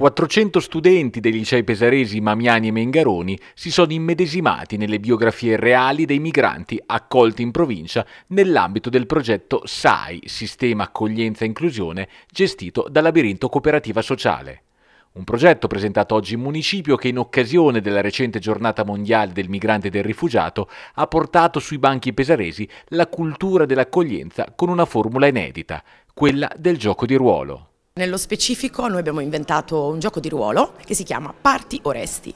400 studenti dei licei pesaresi Mamiani e Mengaroni si sono immedesimati nelle biografie reali dei migranti accolti in provincia nell'ambito del progetto SAI, Sistema Accoglienza e Inclusione, gestito da Labirinto Cooperativa Sociale. Un progetto presentato oggi in municipio che in occasione della recente giornata mondiale del migrante e del rifugiato ha portato sui banchi pesaresi la cultura dell'accoglienza con una formula inedita, quella del gioco di ruolo. Nello specifico noi abbiamo inventato un gioco di ruolo che si chiama Parti o Resti.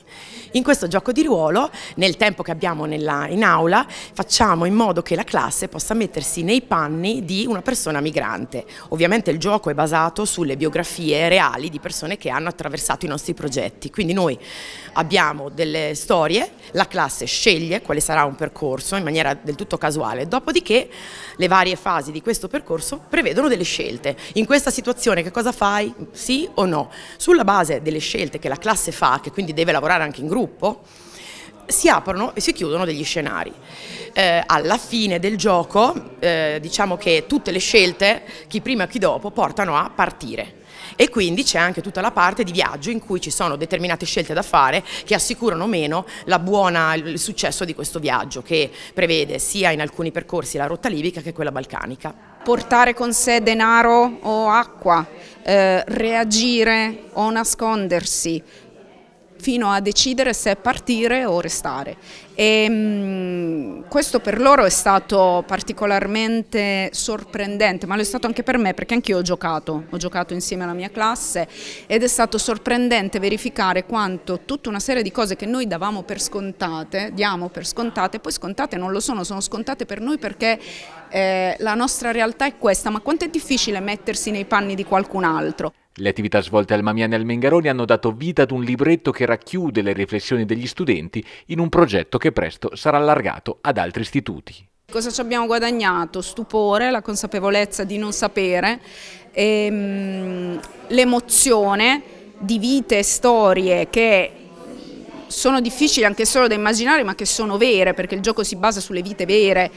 In questo gioco di ruolo, nel tempo che abbiamo nella, in aula, facciamo in modo che la classe possa mettersi nei panni di una persona migrante. Ovviamente il gioco è basato sulle biografie reali di persone che hanno attraversato i nostri progetti. Quindi noi abbiamo delle storie, la classe sceglie quale sarà un percorso in maniera del tutto casuale, dopodiché le varie fasi di questo percorso prevedono delle scelte. In questa situazione che cosa cosa fai, sì o no, sulla base delle scelte che la classe fa, che quindi deve lavorare anche in gruppo, si aprono e si chiudono degli scenari. Eh, alla fine del gioco eh, diciamo che tutte le scelte, chi prima e chi dopo, portano a partire e quindi c'è anche tutta la parte di viaggio in cui ci sono determinate scelte da fare che assicurano meno buona, il successo di questo viaggio che prevede sia in alcuni percorsi la rotta libica che quella balcanica. Portare con sé denaro o acqua, eh, reagire o nascondersi, fino a decidere se partire o restare. E, ehm, questo per loro è stato particolarmente sorprendente, ma lo è stato anche per me perché anch'io ho giocato, ho giocato insieme alla mia classe ed è stato sorprendente verificare quanto tutta una serie di cose che noi davamo per scontate, diamo per scontate, poi scontate non lo sono, sono scontate per noi perché eh, la nostra realtà è questa, ma quanto è difficile mettersi nei panni di qualcun altro. Le attività svolte al Mamiani e al Mengaroni hanno dato vita ad un libretto che racchiude le riflessioni degli studenti in un progetto che presto sarà allargato ad altri istituti. Cosa ci abbiamo guadagnato? Stupore, la consapevolezza di non sapere, ehm, l'emozione di vite e storie che sono difficili anche solo da immaginare ma che sono vere perché il gioco si basa sulle vite vere